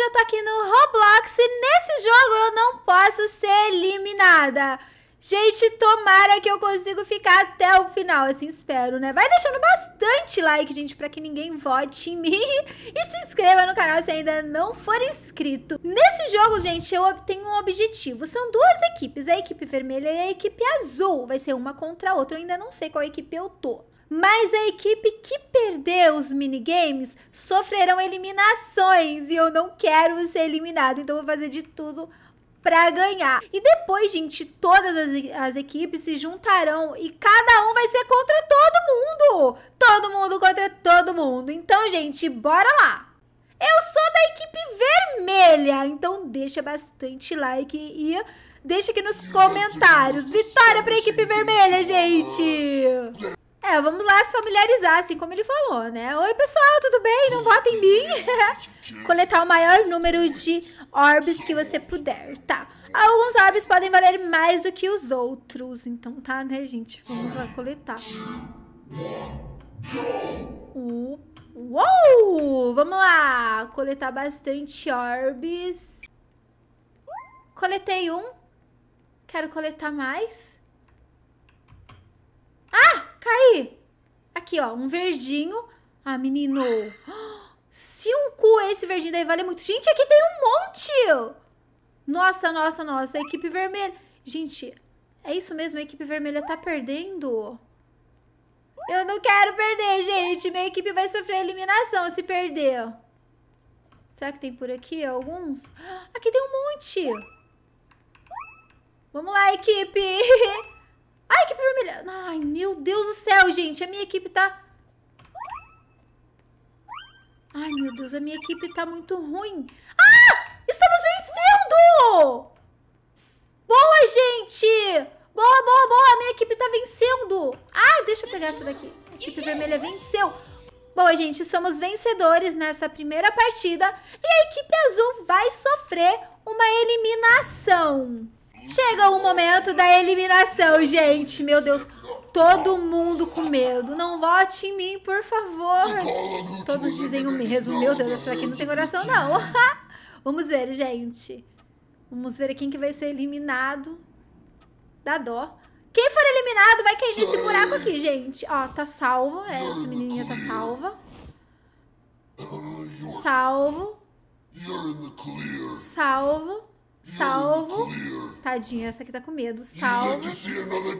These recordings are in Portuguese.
hoje eu tô aqui no Roblox e nesse jogo eu não posso ser eliminada. Gente, tomara que eu consigo ficar até o final, assim, espero, né? Vai deixando bastante like, gente, pra que ninguém vote em mim. E se inscreva no canal se ainda não for inscrito. Nesse jogo, gente, eu tenho um objetivo. São duas equipes, a equipe vermelha e a equipe azul. Vai ser uma contra a outra, eu ainda não sei qual equipe eu tô mas a equipe que perder os minigames sofrerão eliminações e eu não quero ser eliminado, então vou fazer de tudo para ganhar. E depois, gente, todas as, as equipes se juntarão e cada um vai ser contra todo mundo. Todo mundo contra todo mundo. Então, gente, bora lá. Eu sou da equipe vermelha, então deixa bastante like e deixa aqui nos comentários. Vitória para a equipe vermelha, gente. É, vamos lá se familiarizar, assim como ele falou, né? Oi, pessoal, tudo bem? Não vota em mim? Coletar o maior número de orbes que você puder, tá? Alguns orbes podem valer mais do que os outros, então tá, né, gente? Vamos lá coletar. uou! Vamos lá! Coletar bastante orbes. Coletei um. Quero coletar mais. Ah! Caí. Tá aqui, ó, um verdinho. Ah, menino. Cinco esse verdinho daí vale muito. Gente, aqui tem um monte. Nossa, nossa, nossa. A equipe vermelha. Gente, é isso mesmo? A equipe vermelha tá perdendo. Eu não quero perder, gente. Minha equipe vai sofrer eliminação se perder. Será que tem por aqui alguns? Aqui tem um monte. Vamos lá, equipe. A equipe vermelha. Ai, meu Deus do céu, gente. A minha equipe tá... Ai, meu Deus. A minha equipe tá muito ruim. Ah! Estamos vencendo! Boa, gente! Boa, boa, boa. A minha equipe tá vencendo. Ah, deixa eu pegar essa daqui. A equipe vermelha venceu. Boa, gente, somos vencedores nessa primeira partida e a equipe azul vai sofrer uma eliminação. Chega o momento da eliminação, gente. Meu Deus, todo mundo com medo. Não vote em mim, por favor. Todos dizem o mesmo. Meu Deus, essa daqui não tem coração, não. Vamos ver, gente. Vamos ver quem que vai ser eliminado. Dá dó. Quem for eliminado vai cair nesse buraco aqui, gente. Ó, tá salvo. Essa menininha tá salva. Salvo. Salvo. Salvo. Tadinha, essa aqui tá com medo. Salvo.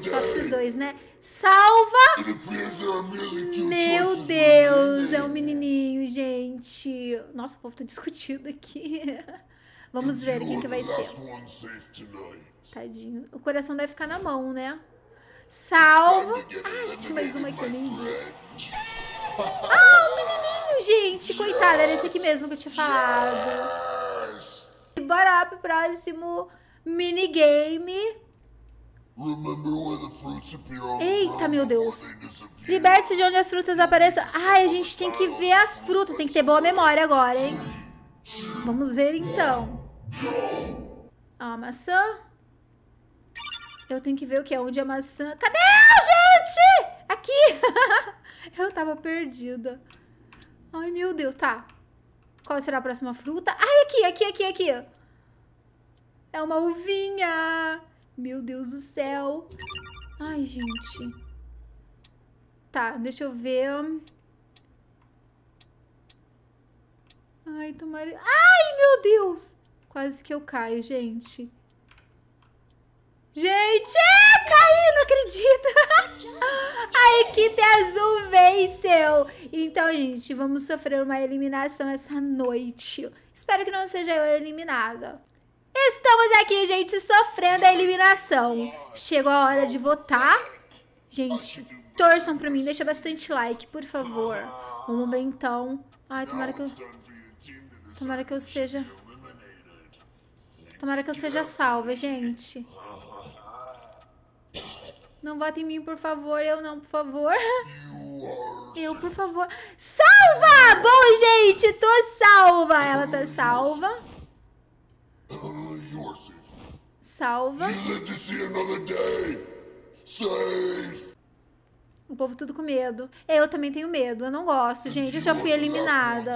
Só esses dois, né? Salva! É Meu Deus, é um menininho, gente. Nossa, o povo tá discutindo aqui. Vamos ver quem que vai ser. Tadinho. O coração deve ficar na mão, né? Salvo. Ai, tinha mais uma que eu nem vi. Ah, o menininho, gente! Coitado, era esse aqui mesmo que eu tinha falado bora lá pro próximo minigame. Eita, meu Deus. Liberte-se de onde as frutas apareçam. Ai, a gente tem que ver as frutas. Tem que ter boa memória agora, hein? Vamos ver, então. A maçã. Eu tenho que ver o que é. Onde a maçã? Cadê gente? Aqui. eu tava perdida. Ai, meu Deus. Tá. Qual será a próxima fruta? Ai, aqui, aqui, aqui, aqui. É uma uvinha! Meu Deus do céu. Ai, gente. Tá, deixa eu ver. Ai, tomara... Ai, meu Deus! Quase que eu caio, gente. Gente, é, caí, não acredito. A equipe azul venceu. Então, gente, vamos sofrer uma eliminação essa noite. Espero que não seja eu eliminada. Estamos aqui, gente, sofrendo a eliminação. Chegou a hora de votar. Gente, torçam pra mim, deixa bastante like, por favor. Vamos ver então. Ai, tomara que eu... Tomara que eu seja... Tomara que eu seja salva, gente. Não vote em mim, por favor. Eu não, por favor. Eu, por favor. Salva! Bom, gente, tô salva. Ela tá salva. salva. O povo tudo com medo. É, eu também tenho medo, eu não gosto, gente. Eu já fui eliminada.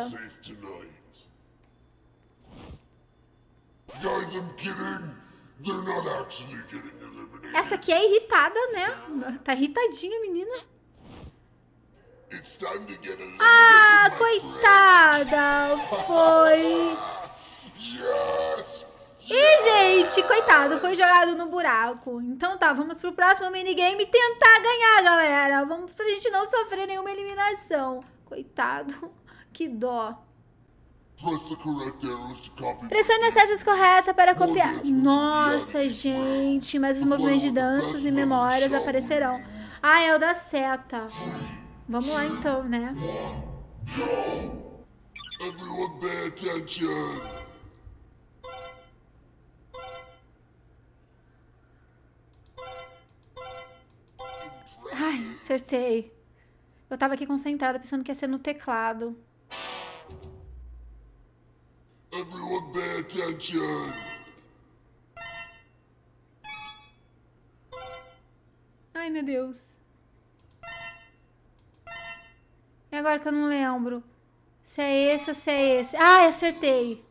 Essa aqui é irritada, né? Tá irritadinha, menina. Ah, coitada! Foi. Yes! E, gente, coitado, foi jogado no buraco. Então tá, vamos pro próximo minigame tentar ganhar, galera. Vamos pra gente não sofrer nenhuma eliminação. Coitado, que dó. Pressione as setas corretas para copiar. Nossa, gente, mas os movimentos de danças e memórias aparecerão. Ah, é o da seta. Vamos lá então, né? Everyone pay attention! Acertei. Eu tava aqui concentrada pensando que ia ser no teclado. Ai, meu Deus. E agora que eu não lembro? Se é esse ou se é esse? Ah, acertei.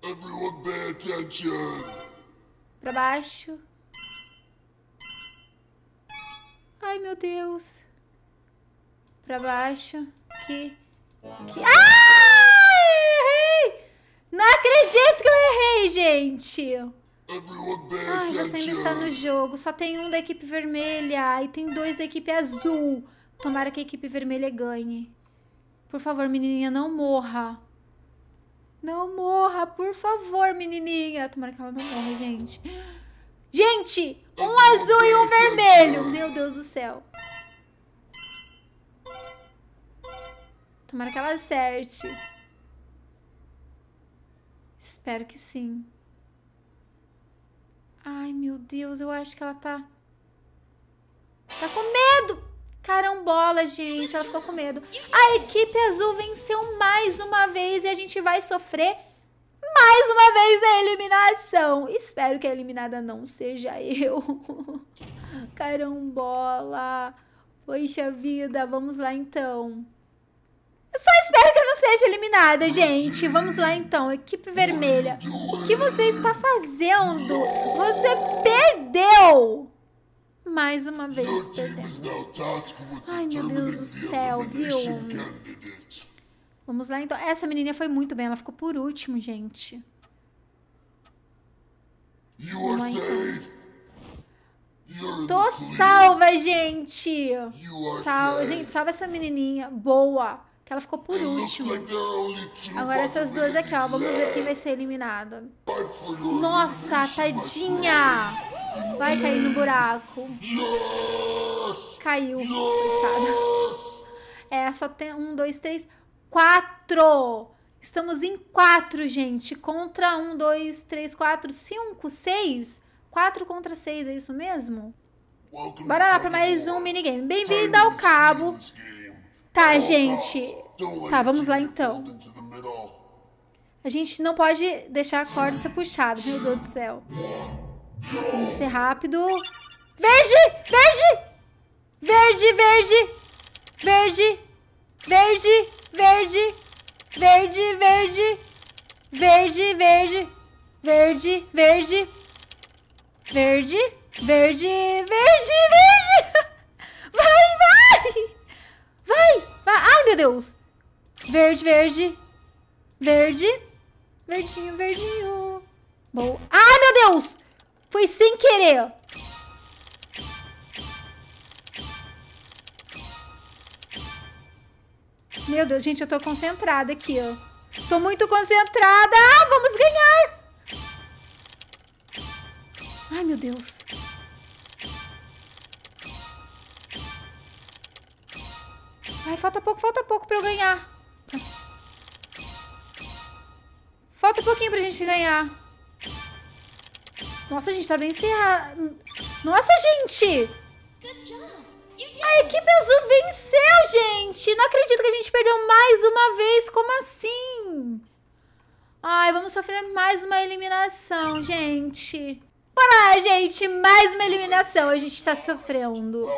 Everyone pay attention. Pra baixo. Ai, meu Deus. Pra baixo. que que? Ah! Ai, Errei! Não acredito que eu errei, gente. Ai, você ainda está no jogo. Só tem um da equipe vermelha e tem dois da equipe azul. Tomara que a equipe vermelha ganhe. Por favor, menininha, não morra. Não morra, por favor, menininha. Tomara que ela não morra, gente. Gente, é um azul e um vermelho. Meu Deus do céu. Tomara que ela acerte. Espero que sim. Ai, meu Deus, eu acho que ela tá... Tá com medo! Carambola, gente, ela ficou com medo. A equipe azul venceu mais uma vez e a gente vai sofrer mais uma vez a eliminação. Espero que a eliminada não seja eu. Carambola. Poxa vida, vamos lá então. Eu só espero que eu não seja eliminada, gente. Vamos lá então, equipe vermelha. O que você está fazendo? Você perdeu! Mais uma vez perdemos. Ai, meu Deus do céu, viu? Vamos lá, então. Essa menininha foi muito bem. Ela ficou por último, gente. You lá, então. Tô salva, gente! Salva, gente, salva essa menininha. Boa! Que ela ficou por último. É Agora essas duas aqui, ó. Vamos ver é. quem vai ser eliminada. Nossa, tadinha! Vai cair no buraco. Caiu. Coitada. É, só tem um, dois, três quatro. Estamos em quatro, gente. Contra um, dois, três, quatro, cinco, seis. Quatro contra seis, é isso mesmo? Bora lá para mais um minigame. Bem-vindo ao cabo. Tá, gente. Tá, vamos lá então. A gente não pode deixar a corda ser puxada, meu Deus do céu. Tem que ser rápido. Verde! Verde! Verde, verde! Verde! Verde! verde, verde, verde, verde, verde, verde, verde, verde, verde, verde, verde. Vai, vai, vai, vai. Ai, meu Deus. Verde, verde, verde, verdinho, verdinho. Bom. Ai, meu Deus. Foi sem querer. Meu Deus, gente, eu tô concentrada aqui, ó. Tô muito concentrada. Ah, vamos ganhar. Ai, meu Deus. Ai, falta pouco, falta pouco pra eu ganhar. Falta um pouquinho pra gente ganhar. Nossa, gente, tá bem encerrado. Nossa, gente! Good job. A equipe azul venceu, gente! Não acredito que a gente perdeu mais uma vez. Como assim? Ai, vamos sofrer mais uma eliminação, gente. Bora, gente! Mais uma eliminação. A gente tá sofrendo.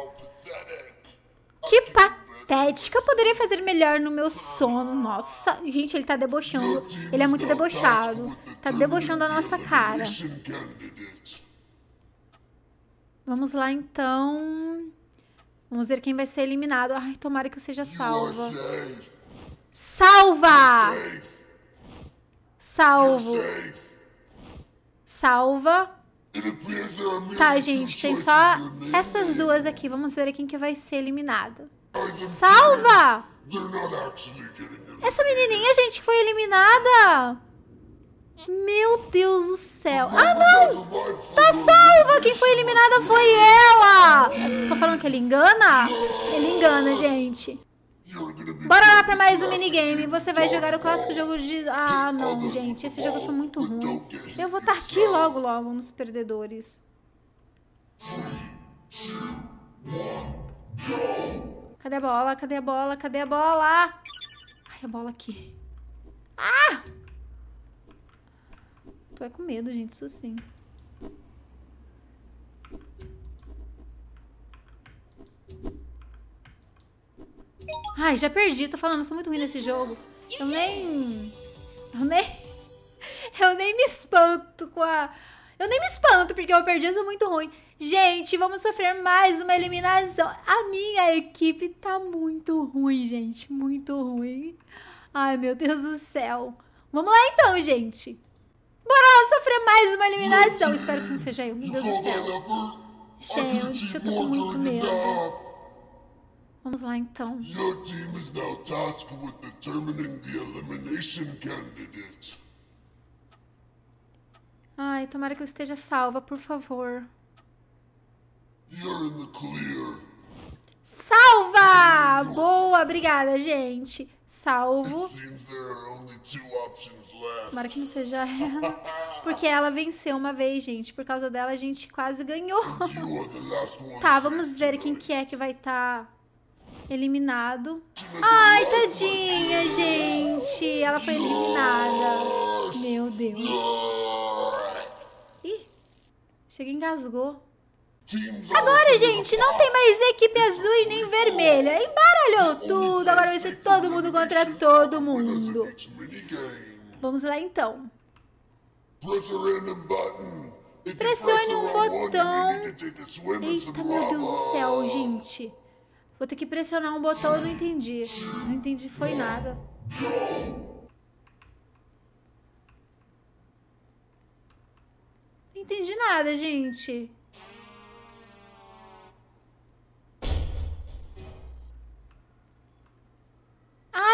Que patética. Eu poderia fazer melhor no meu sono. Nossa, gente, ele tá debochando. Ele é muito debochado. Tá debochando a nossa cara. Vamos lá, então. Vamos ver quem vai ser eliminado. Ai, tomara que eu seja salva. Salva! Salvo. Salva. Tá, gente, tem só essas duas aqui. Vamos ver quem que vai ser eliminado. Salva! Essa menininha, gente, que foi eliminada! Meu Deus do céu. Ah, não! Tá salva! Quem foi eliminada foi ela! Tô falando que ele engana? Ele engana, gente. Bora lá pra mais um minigame. Você vai jogar o é clássico jogo de... Ah, não, gente. Esse jogo são muito é ruim. Eu vou estar tá aqui logo, logo, nos perdedores. Cadê a bola? Cadê a bola? Cadê a bola? Ai, a bola aqui. Ah! Tu é com medo, gente, isso sim. Ai, já perdi, tô falando, sou muito ruim nesse jogo. Eu nem... Eu nem... Eu nem me espanto com a... Eu nem me espanto, porque eu perdi, eu sou muito ruim. Gente, vamos sofrer mais uma eliminação. A minha equipe tá muito ruim, gente. Muito ruim. Ai, meu Deus do céu. Vamos lá então, gente. Bora lá sofrer mais uma eliminação. Espero que não seja eu. Meu Deus do céu. Gente, eu tô com muito medo. Vamos lá então. Your team is now tasked with determining the elimination candidate. Ai, tomara que eu esteja salva, por favor. You're in the clear. Salva! Boa, obrigada, gente salvo. Tomara que não seja ela. Porque ela venceu uma vez, gente. Por causa dela, a gente quase ganhou. tá, vamos ver quem que é que vai estar tá eliminado. Ai, tadinha, gente. Ela foi eliminada. Meu Deus. Ih, chega engasgou. Agora, gente, não tem mais equipe azul e nem vermelha. Embaralhou tudo, agora vai ser todo mundo contra todo mundo. Vamos lá, então. Pressione um botão. Eita, meu Deus do céu, gente. Vou ter que pressionar um botão, eu não entendi. Não entendi, foi nada. Não entendi nada, gente.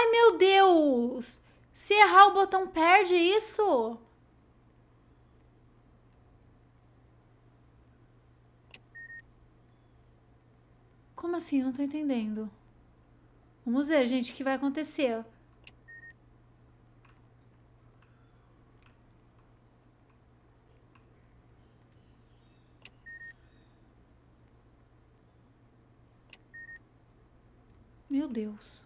Ai meu Deus! Se errar o botão, perde é isso? Como assim? Não tô entendendo. Vamos ver, gente, o que vai acontecer. Meu Deus.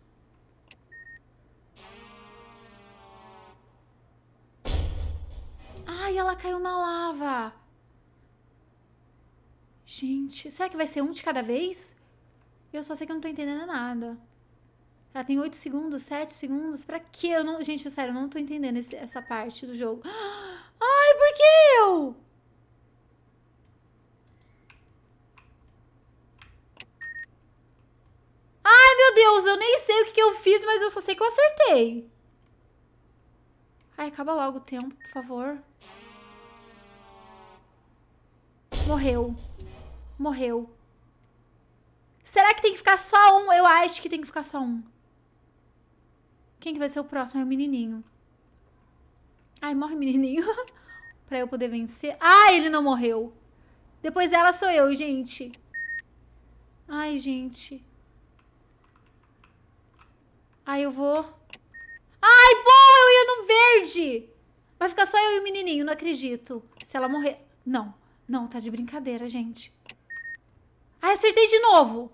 Ai, ela caiu na lava. Gente, será que vai ser um de cada vez? Eu só sei que eu não tô entendendo nada. Ela tem 8 segundos, 7 segundos. Pra quê? Eu não... Gente, eu, sério, eu não tô entendendo esse, essa parte do jogo. Ai, por que eu? Ai, meu Deus, eu nem sei o que, que eu fiz, mas eu só sei que eu acertei. Ai, acaba logo o tempo, por favor. Morreu. Morreu. Será que tem que ficar só um? Eu acho que tem que ficar só um. Quem que vai ser o próximo? É o menininho. Ai, morre menininho. pra eu poder vencer. Ah, ele não morreu. Depois ela sou eu, gente. Ai, gente. Ai, eu vou... Ai, bom, eu ia no verde. Vai ficar só eu e o menininho, não acredito. Se ela morrer... Não, não, tá de brincadeira, gente. Ai, acertei de novo.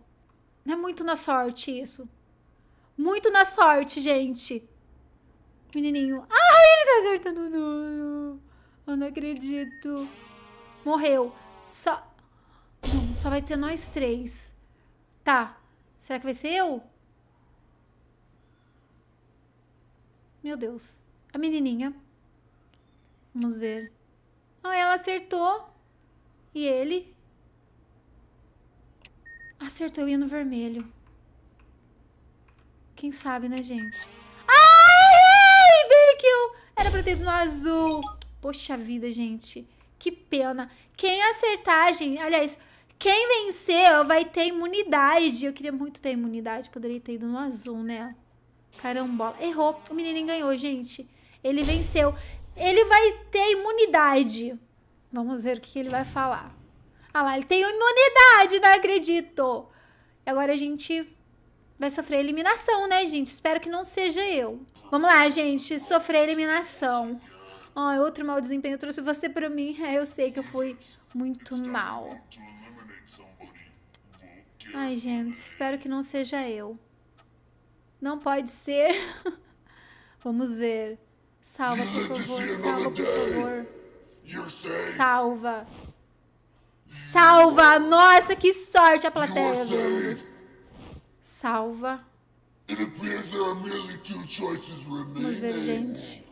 Não é muito na sorte isso. Muito na sorte, gente. Menininho. Ai, ele tá acertando tudo. Eu não acredito. Morreu. Só... Não, só vai ter nós três. Tá. Será que vai ser eu? Meu Deus. A menininha. Vamos ver. Ah, ela acertou. E ele? Acertou, eu ia no vermelho. Quem sabe, né, gente? Ai, bem eu... Era pra ter ido no azul. Poxa vida, gente. Que pena. Quem acertar, gente... Aliás, quem vencer vai ter imunidade. Eu queria muito ter imunidade. Poderia ter ido no azul, né? Carambola. Errou. O menininho ganhou, gente. Ele venceu. Ele vai ter imunidade. Vamos ver o que ele vai falar. Ah lá, ele tem imunidade, não acredito. E agora a gente vai sofrer eliminação, né, gente? Espero que não seja eu. Vamos lá, gente. Sofrer eliminação. Ó, oh, outro mau desempenho. Eu trouxe você pra mim. É, eu sei que eu fui muito mal. Ai, gente. Espero que não seja eu. Não pode ser. Vamos ver. Salva, por favor. Salva, por favor. Salva. Salva! Nossa, que sorte a plateia, Salva. Vamos ver, gente.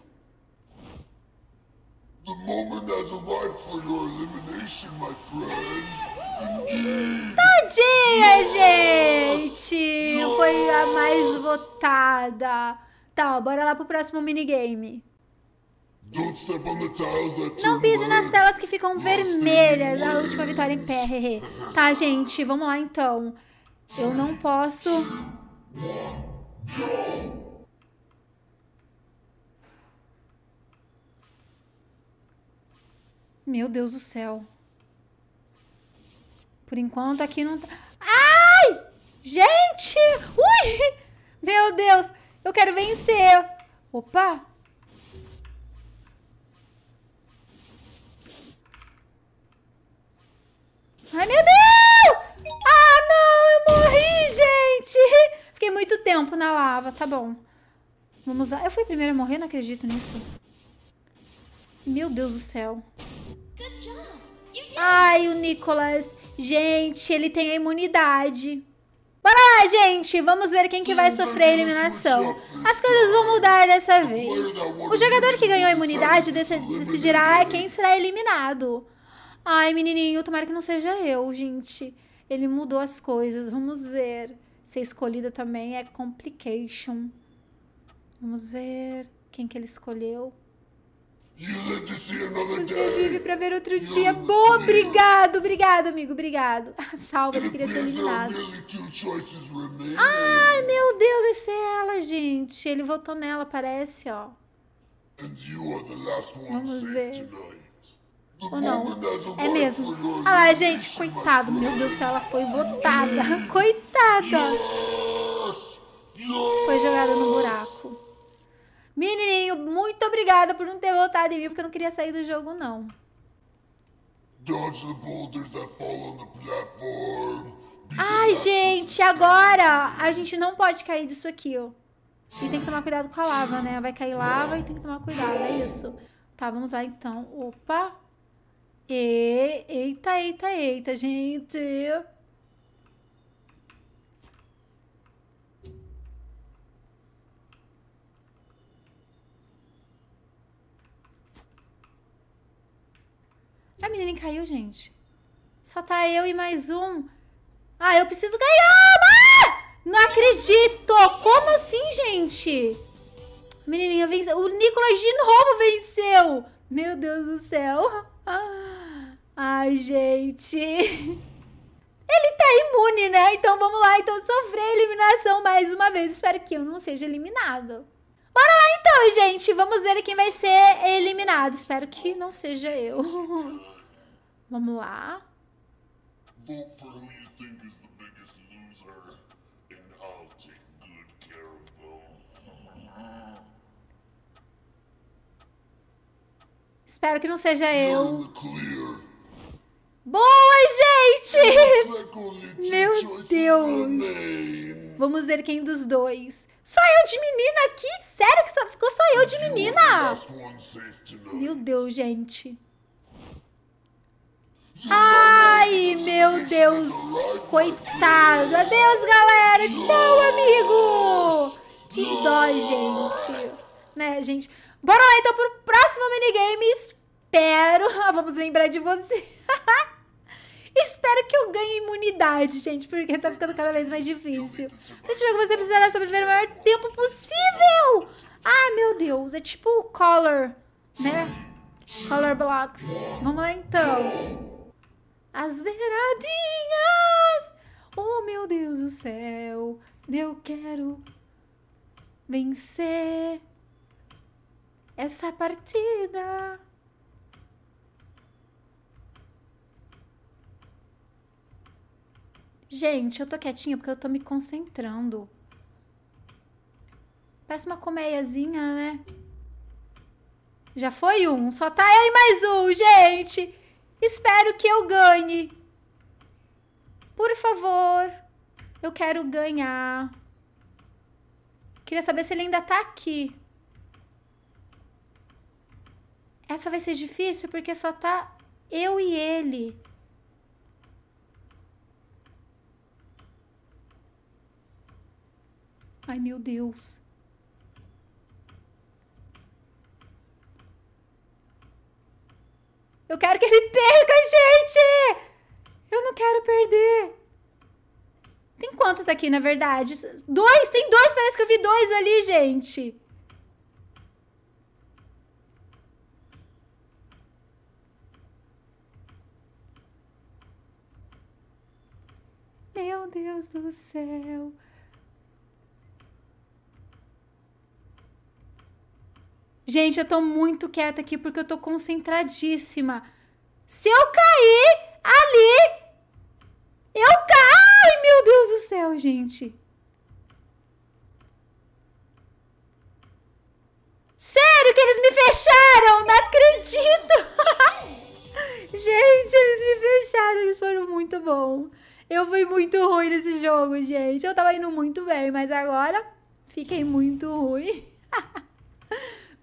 The moment has arrived for your elimination, my friend. Indeed. foi a mais votada. Tá, bora lá pro próximo minigame. Não pise nas telas que ficam vermelhas. A última vitória em pé, hehe. Tá, gente, vamos lá então. Eu não posso... Meu Deus do céu. Por enquanto aqui não tá... Ah! Gente! Ui! Meu Deus! Eu quero vencer! Opa! Ai, meu Deus! Ah, não! Eu morri, gente! Fiquei muito tempo na lava, tá bom. Vamos lá. Eu fui a primeira a morrer, não acredito nisso. Meu Deus do céu. Ai, o Nicholas, Gente, ele tem a imunidade. Bora lá, gente! Vamos ver quem que vai sofrer a eliminação. As coisas vão mudar dessa vez. O jogador que ganhou a imunidade decidirá quem será eliminado. Ai, menininho, tomara que não seja eu, gente. Ele mudou as coisas, vamos ver. Ser escolhida também é complication. Vamos ver quem que ele escolheu. Você vive para ver outro dia. Boa, obrigado, obrigado, amigo, obrigado. Salva, ele queria ser eliminado. Ai, meu Deus, esse é ela, gente. Ele votou nela, parece, ó. Vamos ver. Ou não? É mesmo. Olha gente, coitado. Meu Deus do céu, ela foi votada. Coitada. Foi jogada no buraco. Menininho, muito obrigada por não ter voltado em mim, porque eu não queria sair do jogo, não. Dodge the boulders that fall on the platform. Ai, gente, agora a gente não pode cair disso aqui, ó. E tem que tomar cuidado com a lava, né? Vai cair lava e tem que tomar cuidado, é isso. Tá, vamos lá então. Opa. E... Eita, eita, eita, gente. A menina caiu, gente. Só tá eu e mais um. Ah, eu preciso ganhar! Ah! Não acredito! Como assim, gente? menininha venceu. O Nicolas de novo venceu! Meu Deus do céu. Ai, gente. Ele tá imune, né? Então vamos lá. Então sofrer eliminação mais uma vez. Espero que eu não seja eliminado. Então, gente, vamos ver quem vai ser eliminado. Espero que não seja eu. Vamos lá. Espero que não seja eu. Boa, gente! É Meu Deus! Vamos ver quem dos dois. Só eu de menina aqui? Sério que só ficou só eu de menina? Meu Deus, gente. Ai, meu Deus. Coitado. Adeus, galera. Tchau, amigo. Que dó, gente. Né, gente? Bora lá, então, pro próximo minigame. Espero... Vamos lembrar de você. Espero que eu ganhe imunidade, gente, porque tá ficando cada vez mais difícil. esse jogo você precisará sobreviver o maior tempo possível! Ai, meu Deus, é tipo o Color, né? Color Blocks. Vamos lá, então. As beiradinhas! Oh, meu Deus do céu, eu quero vencer essa partida. Gente, eu tô quietinha porque eu tô me concentrando. Parece uma colmeiazinha, né? Já foi um, só tá aí mais um, gente. Espero que eu ganhe. Por favor, eu quero ganhar. Queria saber se ele ainda tá aqui. Essa vai ser difícil porque só tá eu e ele. Ai, meu Deus. Eu quero que ele perca, gente! Eu não quero perder. Tem quantos aqui, na verdade? Dois! Tem dois! Parece que eu vi dois ali, gente! Meu Deus do céu! Gente, eu tô muito quieta aqui porque eu tô concentradíssima. Se eu cair ali, eu caio! Meu Deus do céu, gente. Sério que eles me fecharam? Não acredito! gente, eles me fecharam. Eles foram muito bons. Eu fui muito ruim nesse jogo, gente. Eu tava indo muito bem, mas agora fiquei muito ruim.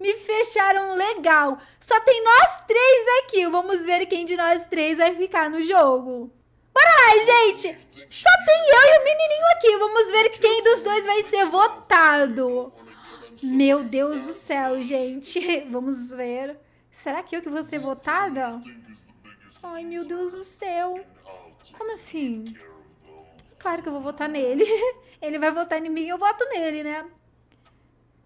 me fecharam legal. Só tem nós três aqui. Vamos ver quem de nós três vai ficar no jogo. Bora lá, gente! Só tem eu e o menininho aqui. Vamos ver quem dos dois vai ser votado. Meu Deus do céu, gente. Vamos ver. Será que eu que vou ser votada? Ai, meu Deus do céu. Como assim? Claro que eu vou votar nele. Ele vai votar em mim, eu voto nele, né?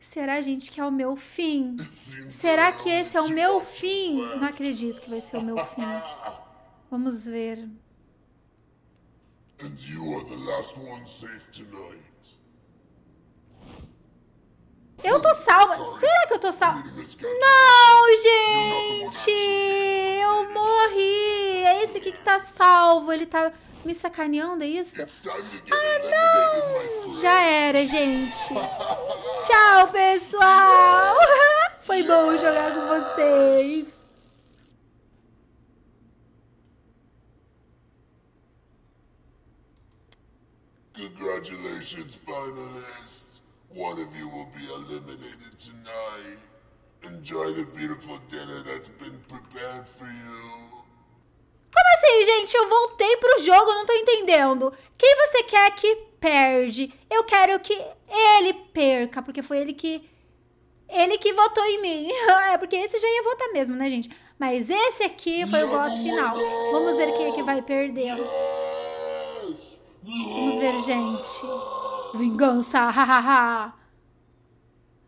Será, gente, que é o meu fim? Será que esse é o meu fim? Não acredito que vai ser o meu fim. Vamos ver. And you are the last one safe tonight. Eu tô salva. Será que eu tô salva? Não, gente! Eu morri! É esse aqui que tá salvo. Ele tá me sacaneando, é isso? Ah, não! Já era, gente. Tchau, pessoal! Foi bom jogar com vocês. Congratulations, finalists! One of you will be eliminated tonight. Enjoy the beautiful dinner that's been prepared for you assim, gente, eu voltei pro jogo, não tô entendendo. Quem você quer que perde? Eu quero que ele perca, porque foi ele que. Ele que votou em mim. é, porque esse já ia votar mesmo, né, gente? Mas esse aqui foi o voto final. Vamos ver quem é que vai perder. Vamos ver, gente. Vingança, hahaha.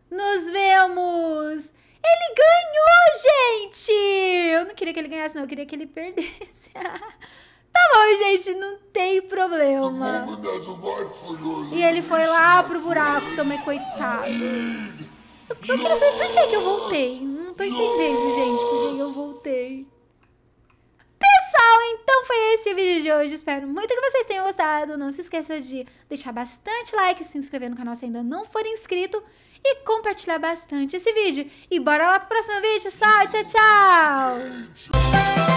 Nos vemos! Ele ganhou, gente! Eu não queria que ele ganhasse, não. Eu queria que ele perdesse. Tá bom, gente, não tem problema. E ele foi lá pro buraco também, coitado. Eu, eu quero saber por que, que eu voltei. Não tô entendendo, gente, por que eu voltei. Pessoal, então foi esse o vídeo de hoje. Espero muito que vocês tenham gostado. Não se esqueça de deixar bastante like, se inscrever no canal se ainda não for inscrito e compartilhar bastante esse vídeo. E bora lá pro próximo vídeo, pessoal. Tchau, tchau!